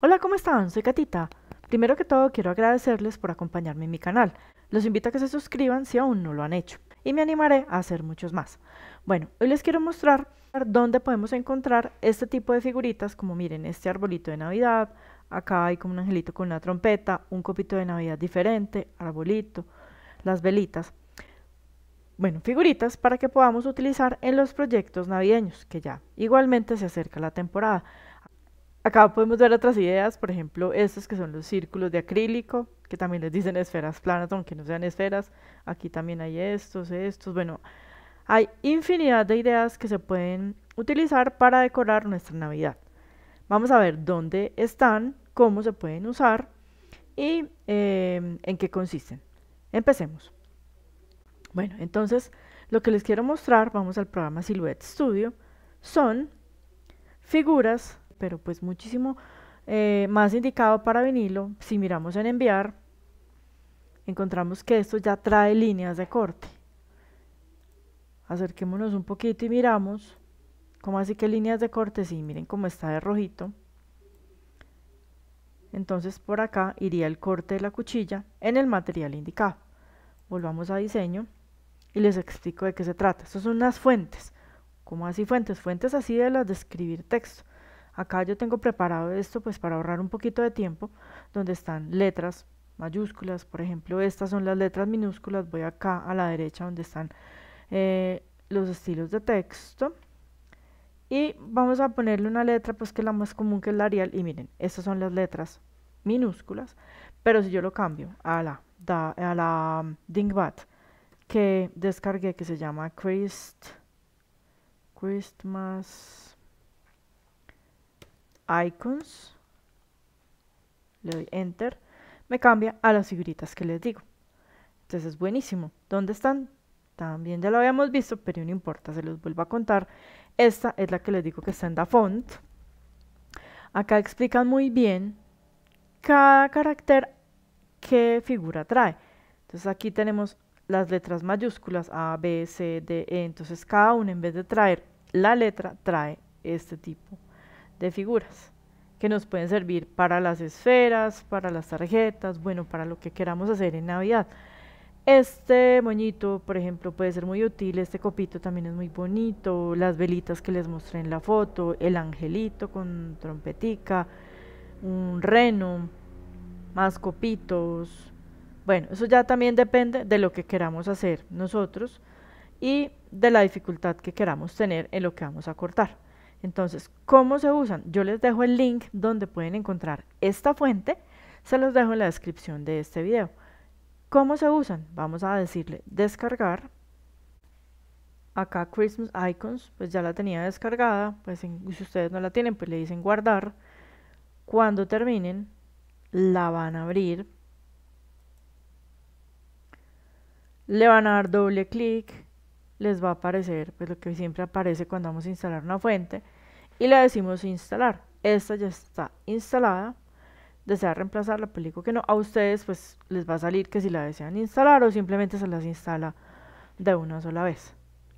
Hola, ¿cómo están? Soy Catita. Primero que todo, quiero agradecerles por acompañarme en mi canal. Los invito a que se suscriban si aún no lo han hecho. Y me animaré a hacer muchos más. Bueno, hoy les quiero mostrar dónde podemos encontrar este tipo de figuritas, como miren, este arbolito de Navidad. Acá hay como un angelito con una trompeta, un copito de Navidad diferente, arbolito, las velitas. Bueno, figuritas para que podamos utilizar en los proyectos navideños, que ya igualmente se acerca la temporada. Acá podemos ver otras ideas, por ejemplo, estos que son los círculos de acrílico, que también les dicen esferas planas, aunque no sean esferas. Aquí también hay estos, estos. Bueno, hay infinidad de ideas que se pueden utilizar para decorar nuestra Navidad. Vamos a ver dónde están, cómo se pueden usar y em, en qué consisten. Empecemos. Bueno, entonces lo que les quiero mostrar, vamos al programa Silhouette Studio, son figuras pero pues muchísimo eh, más indicado para vinilo. Si miramos en enviar, encontramos que esto ya trae líneas de corte. Acerquémonos un poquito y miramos. ¿Cómo así que líneas de corte? Sí, miren cómo está de rojito. Entonces por acá iría el corte de la cuchilla en el material indicado. Volvamos a diseño y les explico de qué se trata. Estas son unas fuentes. ¿Cómo así fuentes? Fuentes así de las de escribir texto. Acá yo tengo preparado esto pues para ahorrar un poquito de tiempo, donde están letras mayúsculas, por ejemplo, estas son las letras minúsculas, voy acá a la derecha donde están eh, los estilos de texto y vamos a ponerle una letra pues que es la más común que es la Arial y miren, estas son las letras minúsculas, pero si yo lo cambio a la, a la mm, Dingbat que descargué que se llama Christ, Christmas icons, le doy enter, me cambia a las figuritas que les digo. Entonces es buenísimo. ¿Dónde están? También ya lo habíamos visto, pero no importa, se los vuelvo a contar. Esta es la que les digo que está en font, Acá explican muy bien cada carácter qué figura trae. Entonces aquí tenemos las letras mayúsculas A, B, C, D, E. Entonces cada una en vez de traer la letra trae este tipo de figuras que nos pueden servir para las esferas, para las tarjetas, bueno, para lo que queramos hacer en Navidad. Este moñito, por ejemplo, puede ser muy útil, este copito también es muy bonito, las velitas que les mostré en la foto, el angelito con trompetica, un reno, más copitos. Bueno, eso ya también depende de lo que queramos hacer nosotros y de la dificultad que queramos tener en lo que vamos a cortar. Entonces, ¿cómo se usan? Yo les dejo el link donde pueden encontrar esta fuente, se los dejo en la descripción de este video. ¿Cómo se usan? Vamos a decirle descargar. Acá Christmas Icons, pues ya la tenía descargada, pues si ustedes no la tienen, pues le dicen guardar. Cuando terminen, la van a abrir. Le van a dar doble clic les va a aparecer pues, lo que siempre aparece cuando vamos a instalar una fuente y le decimos instalar. Esta ya está instalada. Desea reemplazarla, la digo que no. A ustedes pues les va a salir que si la desean instalar o simplemente se las instala de una sola vez.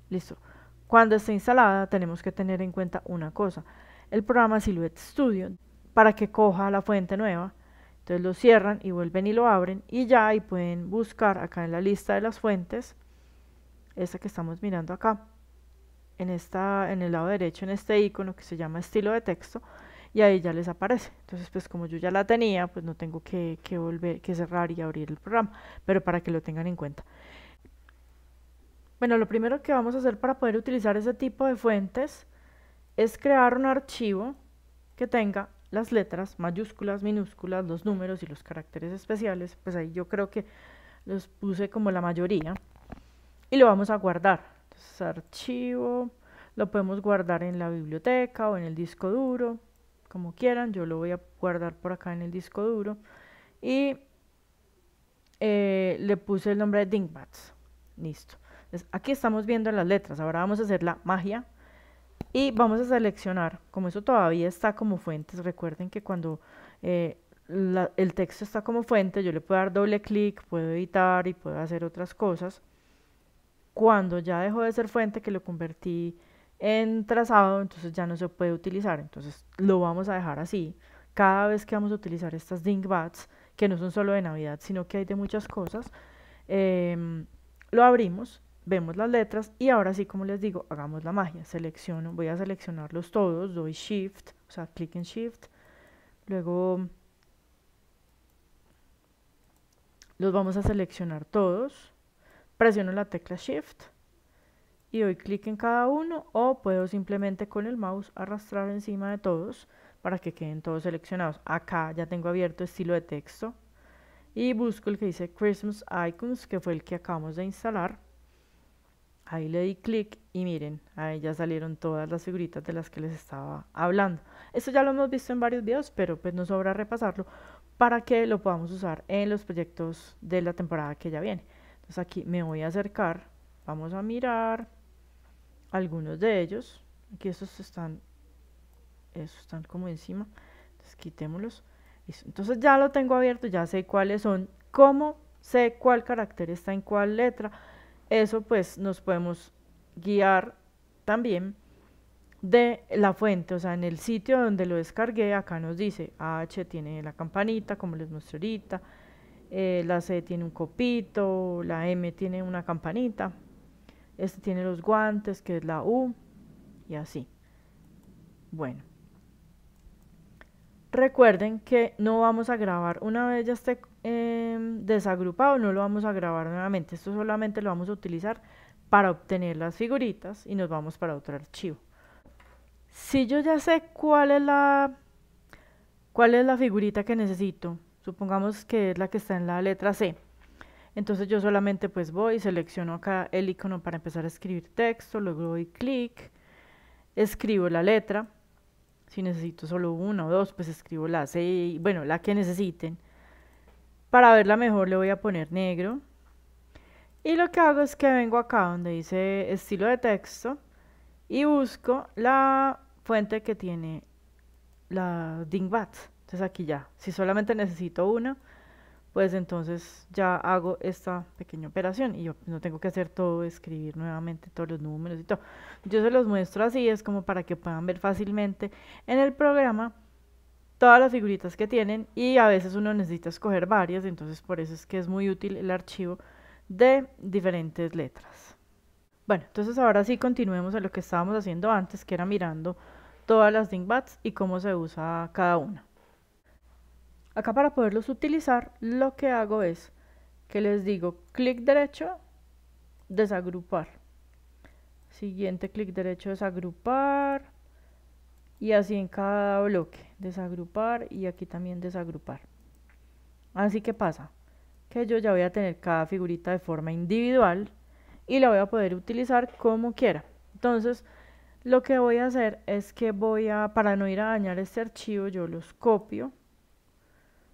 Listo. Cuando esté instalada tenemos que tener en cuenta una cosa. El programa Silhouette Studio para que coja la fuente nueva. Entonces lo cierran y vuelven y lo abren y ya ahí pueden buscar acá en la lista de las fuentes esta que estamos mirando acá, en, esta, en el lado derecho, en este icono que se llama estilo de texto, y ahí ya les aparece. Entonces, pues como yo ya la tenía, pues no tengo que, que volver, que cerrar y abrir el programa, pero para que lo tengan en cuenta. Bueno, lo primero que vamos a hacer para poder utilizar ese tipo de fuentes es crear un archivo que tenga las letras, mayúsculas, minúsculas, los números y los caracteres especiales. Pues ahí yo creo que los puse como la mayoría y lo vamos a guardar. Entonces, archivo, lo podemos guardar en la biblioteca o en el disco duro, como quieran. Yo lo voy a guardar por acá en el disco duro. Y eh, le puse el nombre de Dingbats. Listo. Entonces, aquí estamos viendo las letras. Ahora vamos a hacer la magia. Y vamos a seleccionar, como eso todavía está como fuentes, recuerden que cuando eh, el texto está como fuente, yo le puedo dar doble clic, puedo editar y puedo hacer otras cosas cuando ya dejó de ser fuente, que lo convertí en trazado, entonces ya no se puede utilizar. Entonces lo vamos a dejar así. Cada vez que vamos a utilizar estas dingbats, que no son solo de Navidad, sino que hay de muchas cosas, em, lo abrimos, vemos las letras y ahora sí, como les digo, hagamos la magia. Selecciono, voy a seleccionarlos todos, doy Shift, o sea, clic en Shift, luego los vamos a seleccionar todos presiono la tecla Shift y doy clic en cada uno o puedo simplemente con el mouse arrastrar encima de todos para que queden todos seleccionados. Acá ya tengo abierto estilo de texto y busco el que dice Christmas Icons que fue el que acabamos de instalar. Ahí le di clic y miren, ahí ya salieron todas las figuritas de las que les estaba hablando. Esto ya lo hemos visto en varios videos, pero pues nos sobra repasarlo para que lo podamos usar en los proyectos de la temporada que ya viene aquí me voy a acercar, vamos a mirar algunos de ellos. Aquí estos están, están como encima, entonces quitémoslos. Entonces ya lo tengo abierto, ya sé cuáles son, cómo sé cuál carácter está en cuál letra. Eso pues nos podemos guiar también de la fuente, o sea, en el sitio donde lo descargué, acá nos dice ah, H tiene la campanita, como les mostré ahorita, eh, la C tiene un copito, la M tiene una campanita, este tiene los guantes, que es la U, y así. Bueno. Recuerden que no vamos a grabar una vez ya esté em, desagrupado, no lo vamos a grabar nuevamente. Esto solamente lo vamos a utilizar para obtener las figuritas y nos vamos para otro archivo. Si yo ya sé cuál es la, cuál es la figurita que necesito, supongamos que es la que está en la letra C. Entonces yo solamente pues voy, selecciono acá el icono para empezar a escribir texto, luego doy clic, escribo la letra, si necesito solo una o dos, pues escribo la C, bueno, la que necesiten. Para verla mejor le voy a poner negro. Y lo que hago es que vengo acá donde dice estilo de texto y busco la fuente que tiene la Dingbat. Entonces aquí ya, si solamente necesito una, pues entonces ya hago esta pequeña operación y yo no tengo que hacer todo, escribir nuevamente todos los números y todo. Yo se los muestro así, es como para que puedan ver fácilmente en el programa todas las figuritas que tienen y a veces uno necesita escoger varias, entonces por eso es que es muy útil el archivo de diferentes letras. Bueno, entonces ahora sí continuemos a lo que estábamos haciendo antes, que era mirando todas las Dingbats y cómo se usa cada una. Acá para poderlos utilizar, lo que hago es que les digo clic derecho, desagrupar. Siguiente clic derecho, desagrupar. Y así en cada bloque, desagrupar y aquí también desagrupar. Así que pasa que yo ya voy a tener cada figurita de forma individual y la voy a poder utilizar como quiera. Entonces, lo que voy a hacer es que voy a, para no ir a dañar este archivo, yo los copio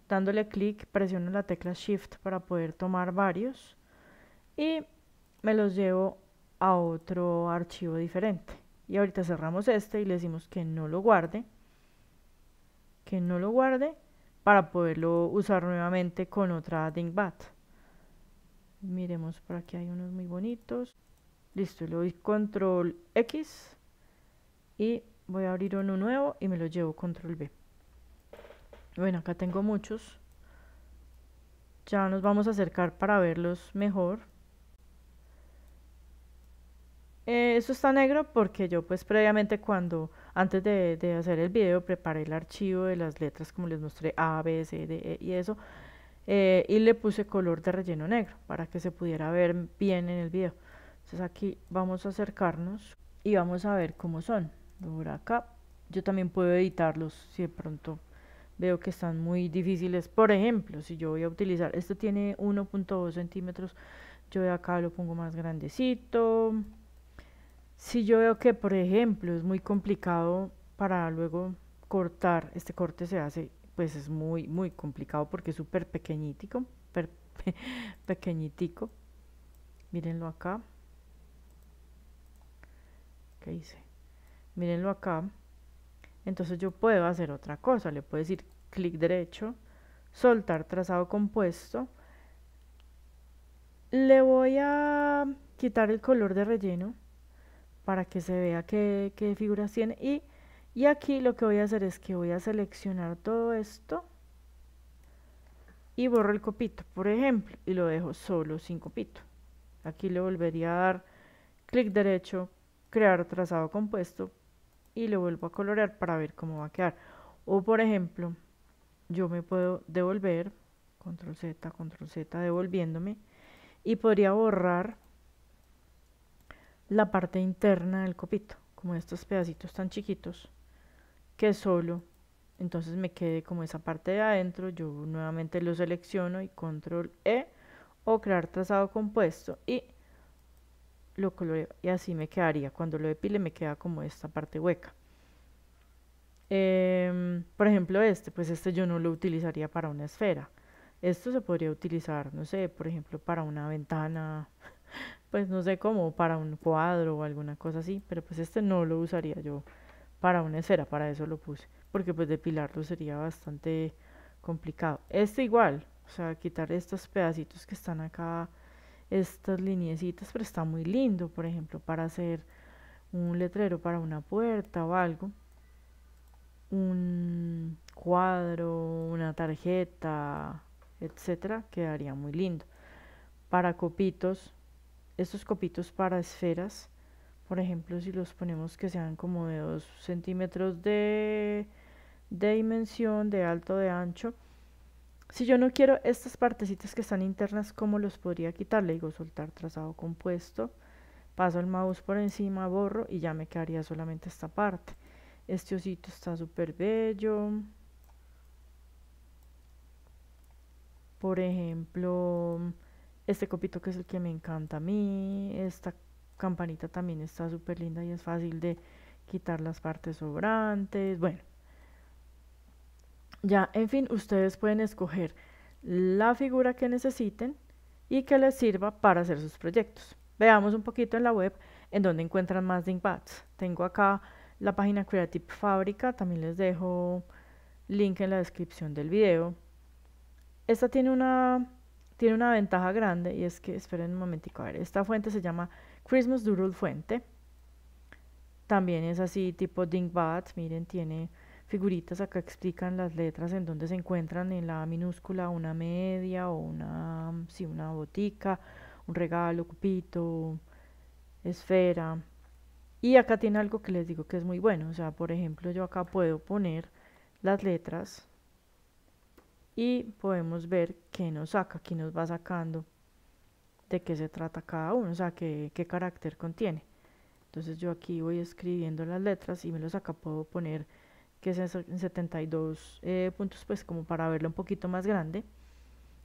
Dándole clic presiono la tecla Shift para poder tomar varios y me los llevo a otro archivo diferente. Y ahorita cerramos este y le decimos que no lo guarde, que no lo guarde para poderlo usar nuevamente con otra Dingbat. Miremos por aquí, hay unos muy bonitos. Listo, le doy control X y voy a abrir uno nuevo y me lo llevo control B. Bueno, acá tengo muchos. Ya nos vamos a acercar para verlos mejor. Eh, eso esto está negro porque yo pues previamente cuando, antes de, hacer el video, preparé el archivo de las letras como les mostré, A, B, C, D, E y eso. Eh, y le puse color de relleno negro para que se pudiera ver bien en el video. Entonces aquí vamos a acercarnos y vamos a ver cómo son. acá yo también puedo editarlos si de pronto veo que están muy difíciles. Por ejemplo, si yo voy a utilizar, esto tiene 1.2 centímetros, yo acá lo pongo más grandecito. Si yo veo que, por ejemplo, es muy complicado para luego cortar, este corte se hace, pues es muy, muy complicado porque es súper pequeñitico, pequeñitico. Mírenlo acá. ¿Qué hice? Mírenlo acá. Entonces yo puedo hacer otra cosa, le puedo decir clic derecho, soltar trazado compuesto. Le voy a quitar el color de relleno para que se vea qué, figuras tiene. Y, y aquí lo que voy a hacer es que voy a seleccionar todo esto y borro el copito, por ejemplo, y lo dejo solo sin copito. Aquí le volvería a dar clic derecho, crear trazado compuesto, y lo vuelvo a colorear para ver cómo va a quedar. O por ejemplo, yo me puedo devolver, control Z, control Z, devolviéndome, y podría borrar la parte interna del copito, como estos pedacitos tan chiquitos, que solo entonces me quede como esa parte de adentro, yo nuevamente lo selecciono y control E o crear trazado compuesto y lo coloreo y así me quedaría. Cuando lo depile me queda como esta parte hueca. Em, por ejemplo este, pues este yo no lo utilizaría para una esfera. Esto se podría utilizar, no sé, por ejemplo para una ventana, pues no sé cómo, para un cuadro o alguna cosa así, pero pues este no lo usaría yo para una esfera, para eso lo puse, porque pues depilarlo sería bastante complicado. Este igual, o sea, quitar estos pedacitos que están acá estas lineecitas, pero está muy lindo, por ejemplo, para hacer un letrero para una puerta o algo, un cuadro, una tarjeta, etcétera, quedaría muy lindo. Para copitos, estos copitos para esferas, por ejemplo, si los ponemos que sean como de 2 centímetros de, de dimensión, de alto, de ancho, si yo no quiero estas partecitas que están internas, ¿cómo los podría quitar? Le digo soltar trazado compuesto, paso el mouse por encima, borro y ya me quedaría solamente esta parte. Este osito está súper bello. Por ejemplo, este copito que es el que me encanta a mí. Esta campanita también está súper linda y es fácil de quitar las partes sobrantes. Bueno. Ya, en fin, ustedes pueden escoger la figura que necesiten y que les sirva para hacer sus proyectos. Veamos un poquito en la web en donde encuentran más Dinkbats. Tengo acá la página Creative Fabrica, también les dejo link en la descripción del video. Esta tiene una, tiene una ventaja grande y es que, esperen un momentico, a ver, esta fuente se llama Christmas Doodle Fuente. También es así tipo Dinkbats, miren, tiene figuritas acá explican las letras en donde se encuentran en la minúscula una media o una, si una botica, un regalo, cupito, esfera. Y acá tiene algo que les digo que es muy bueno. O sea, por ejemplo, yo acá puedo poner las letras y podemos ver qué nos saca, aquí nos va sacando de qué se trata cada uno, o sea, qué, qué carácter contiene. Entonces yo aquí voy escribiendo las letras y me los acá puedo poner que es en 72 eh, puntos, pues como para verlo un poquito más grande.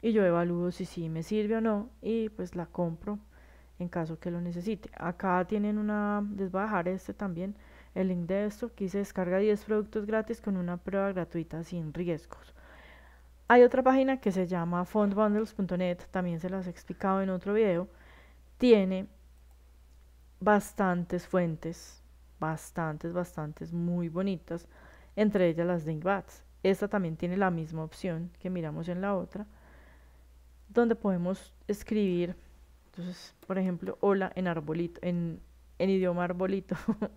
Y yo evalúo si sí me sirve o no y pues la compro en caso que lo necesite. Acá tienen una, les voy a dejar este también, el link de esto, que se descarga 10 productos gratis con una prueba gratuita sin riesgos. Hay otra página que se llama fontbundles.net también se las he explicado en otro video. Tiene bastantes fuentes, bastantes, bastantes, muy bonitas entre ellas las Dingbats, Esta también tiene la misma opción que miramos en la otra, donde podemos escribir, entonces, por ejemplo, hola en arbolito, en, idioma arbolito.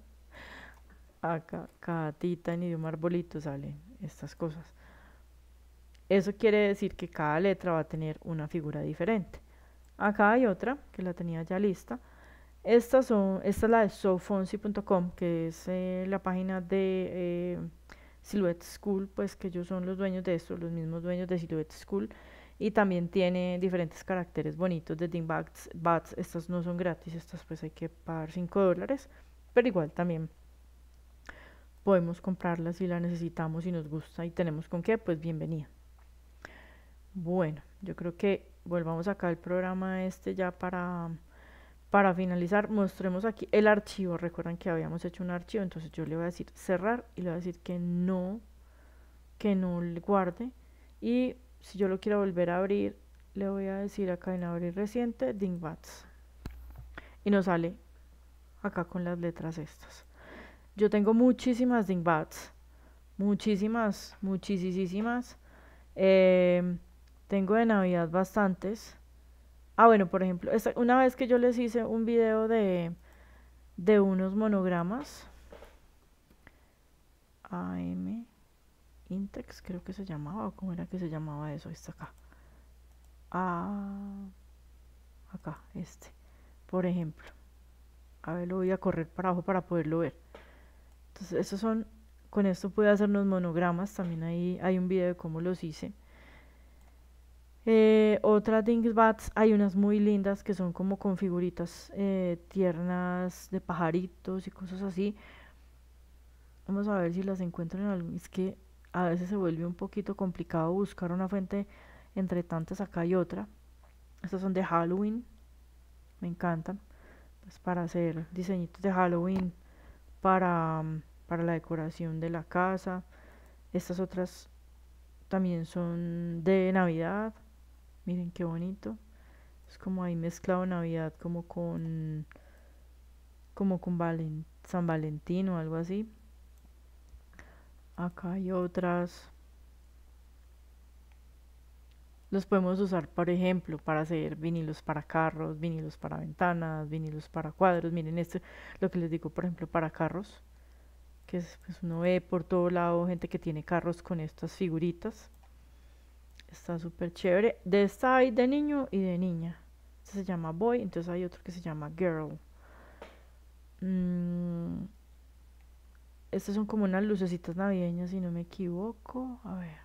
Acá, tita en idioma arbolito salen estas cosas. Eso quiere decir que cada letra va a tener una figura diferente. Acá hay otra que la tenía ya lista esta, son, esta es la de sofonsi.com, que es eh, la página de eh, Silhouette School, pues que ellos son los dueños de esto, los mismos dueños de Silhouette School. Y también tiene diferentes caracteres bonitos de Dingbats. Bats, estas no son gratis, estas pues hay que pagar 5 dólares, pero igual también podemos comprarlas si la necesitamos y nos gusta y tenemos con qué, pues bienvenida. Bueno, yo creo que volvamos acá al programa este ya para para finalizar, mostremos aquí el archivo. Recuerdan que habíamos hecho un archivo, entonces yo le voy a decir cerrar y le voy a decir que no, que no le guarde. Y si yo lo quiero volver a abrir, le voy a decir acá en abrir reciente, Dingbats. Y nos sale acá con las letras estas. Yo tengo muchísimas Dingbats. Muchísimas, muchísimas. Eh, tengo de Navidad bastantes. Ah, bueno, por ejemplo, una vez que yo les hice un video de, unos monogramas. AM Intex, creo que se llamaba. ¿Cómo era que se llamaba eso? Está acá. Ah, acá, este. Por ejemplo. A ver, lo voy a correr para abajo para poderlo ver. Entonces, estos son. Con esto pude hacer unos monogramas. También ahí hay un video de cómo los hice. Eh, otras Dingsbats, hay unas muy lindas que son como con figuritas eh, tiernas de pajaritos y cosas así. Vamos a ver si las encuentro en algún... Es que a veces se vuelve un poquito complicado buscar una fuente entre tantas acá y otra. Estas son de Halloween, me encantan. Pues para hacer diseñitos de Halloween, para, mm, para la decoración de la casa. Estas otras también son de Navidad. Miren qué bonito. Es como ahí mezclado Navidad como con como con San Valentín o algo así. Acá hay otras. Los podemos usar, por ejemplo, para hacer vinilos para carros, vinilos para ventanas, vinilos para cuadros. Miren, esto lo que les digo, por ejemplo, para carros. Que es, pues, uno ve por todo lado gente que tiene carros con estas figuritas. Está súper chévere. De esta hay de niño y de niña. Este se llama boy, entonces hay otro que se llama girl. Mm. Estas son como unas lucecitas navideñas, si no me equivoco. A ver.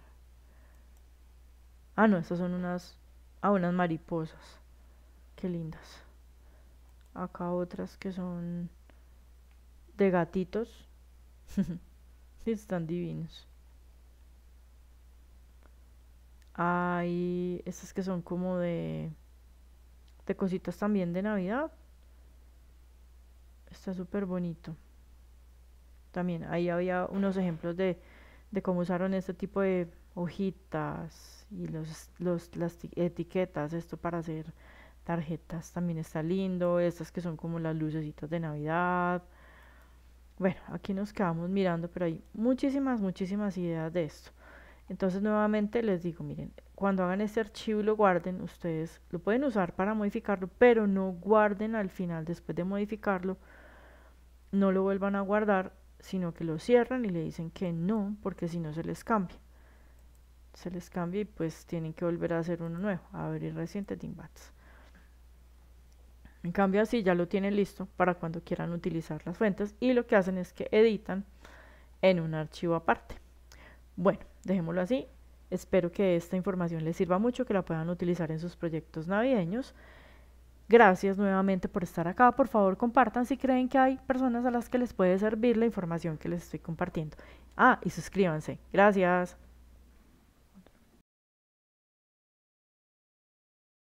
Ah, no, estas son unas... Ah, unas mariposas. Qué lindas. Acá otras que son de gatitos. Están divinos. Hay estas que son como de, de cositas también de Navidad. Está súper bonito. También ahí había unos ejemplos de, cómo usaron este tipo de hojitas y los, las etiquetas, esto para hacer tarjetas también está lindo, estas que son como las lucecitas de Navidad. Bueno, aquí nos quedamos mirando, pero hay muchísimas, muchísimas ideas de esto. Entonces nuevamente les digo, miren, cuando hagan ese archivo y lo guarden, ustedes lo pueden usar para modificarlo, pero no guarden al final después de modificarlo, no lo vuelvan a guardar, sino que lo cierran y le dicen que no, porque si no se les cambia. Se les cambia y pues tienen que volver a hacer uno nuevo, abrir reciente Timbats. En cambio así ya lo tienen listo para cuando quieran utilizar las fuentes y lo que hacen es que editan en un archivo aparte. Bueno, dejémoslo así. Espero que esta información les sirva mucho, que la puedan utilizar en sus proyectos navideños. Gracias nuevamente por estar acá. Por favor, compartan si creen que hay personas a las que les puede servir la información que les estoy compartiendo. Ah, y suscríbanse. Gracias.